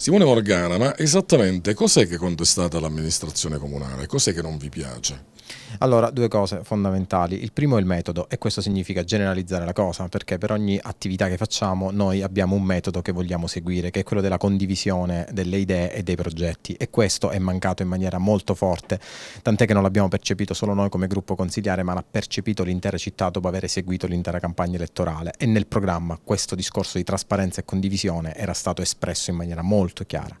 Simone Morgana, ma esattamente cos'è che contestate all'amministrazione comunale? Cos'è che non vi piace? Allora, due cose fondamentali. Il primo è il metodo e questo significa generalizzare la cosa perché per ogni attività che facciamo noi abbiamo un metodo che vogliamo seguire, che è quello della condivisione delle idee e dei progetti e questo è mancato in maniera molto forte, tant'è che non l'abbiamo percepito solo noi come gruppo consigliare, ma l'ha percepito l'intera città dopo aver seguito l'intera campagna elettorale e nel programma questo discorso di trasparenza e condivisione era stato espresso in maniera molto chiara.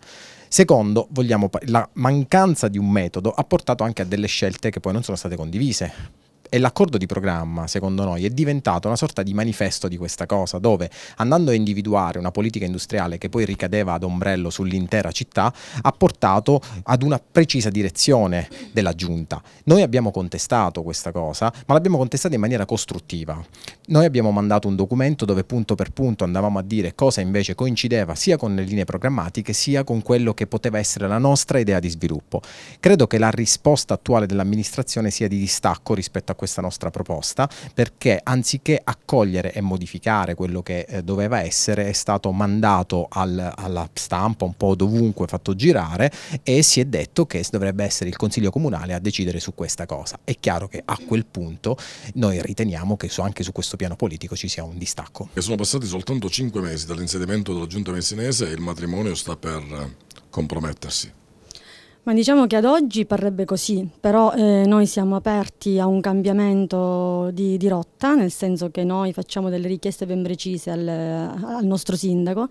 Secondo, vogliamo, la mancanza di un metodo ha portato anche a delle scelte che poi non sono state condivise e l'accordo di programma, secondo noi, è diventato una sorta di manifesto di questa cosa, dove andando a individuare una politica industriale che poi ricadeva ad ombrello sull'intera città, ha portato ad una precisa direzione della giunta. Noi abbiamo contestato questa cosa, ma l'abbiamo contestata in maniera costruttiva. Noi abbiamo mandato un documento dove punto per punto andavamo a dire cosa invece coincideva sia con le linee programmatiche sia con quello che poteva essere la nostra idea di sviluppo. Credo che la risposta attuale dell'amministrazione sia di distacco rispetto a questa nostra proposta perché anziché accogliere e modificare quello che eh, doveva essere è stato mandato al, alla stampa un po' dovunque fatto girare e si è detto che dovrebbe essere il consiglio comunale a decidere su questa cosa. È chiaro che a quel punto noi riteniamo che su, anche su questo piano politico ci sia un distacco. E sono passati soltanto cinque mesi dall'insediamento della giunta messinese e il matrimonio sta per eh, compromettersi. Ma diciamo che ad oggi parrebbe così, però eh, noi siamo aperti a un cambiamento di, di, rotta, nel senso che noi facciamo delle richieste ben precise al, al nostro sindaco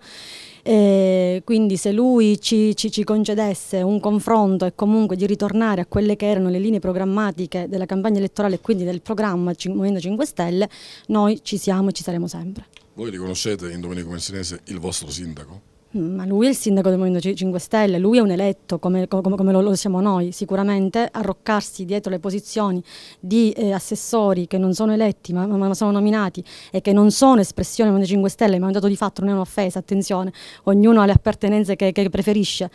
e quindi se lui ci, ci, ci, concedesse un confronto e comunque di ritornare a quelle che erano le linee programmatiche della campagna elettorale e quindi del programma Movimento 5 Stelle, noi ci siamo e ci saremo sempre. Voi riconoscete in Domenico Messinese il vostro sindaco? Ma lui è il sindaco del Movimento 5 Stelle, lui è un eletto come, come, come lo, lo, siamo noi, sicuramente arroccarsi dietro le posizioni di eh, assessori che non sono eletti ma, ma, sono nominati e che non sono espressione del Movimento 5 Stelle, ma è un dato di fatto, non è un'offesa, attenzione, ognuno ha le appartenenze che, che preferisce.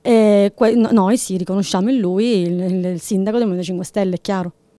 Eh, e, noi sì, riconosciamo in lui il, il sindaco del Movimento 5 Stelle, è chiaro.